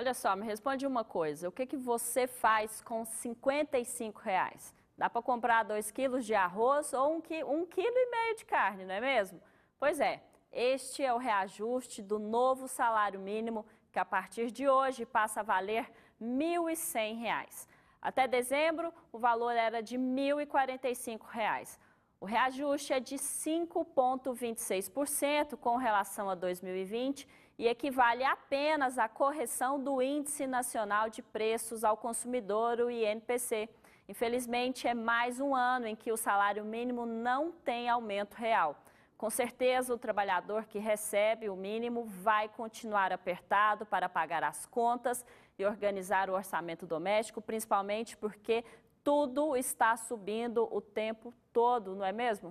Olha só, me responde uma coisa. O que, que você faz com 55 reais? Dá para comprar 2 quilos de arroz ou 1,5 um, um quilo e meio de carne, não é mesmo? Pois é, este é o reajuste do novo salário mínimo que a partir de hoje passa a valer R$ 1.100. Até dezembro, o valor era de R$ 1.045. O reajuste é de 5,26% com relação a 2020 e equivale apenas à correção do Índice Nacional de Preços ao Consumidor, o INPC. Infelizmente, é mais um ano em que o salário mínimo não tem aumento real. Com certeza, o trabalhador que recebe o mínimo vai continuar apertado para pagar as contas e organizar o orçamento doméstico, principalmente porque tudo está subindo o tempo todo, não é mesmo?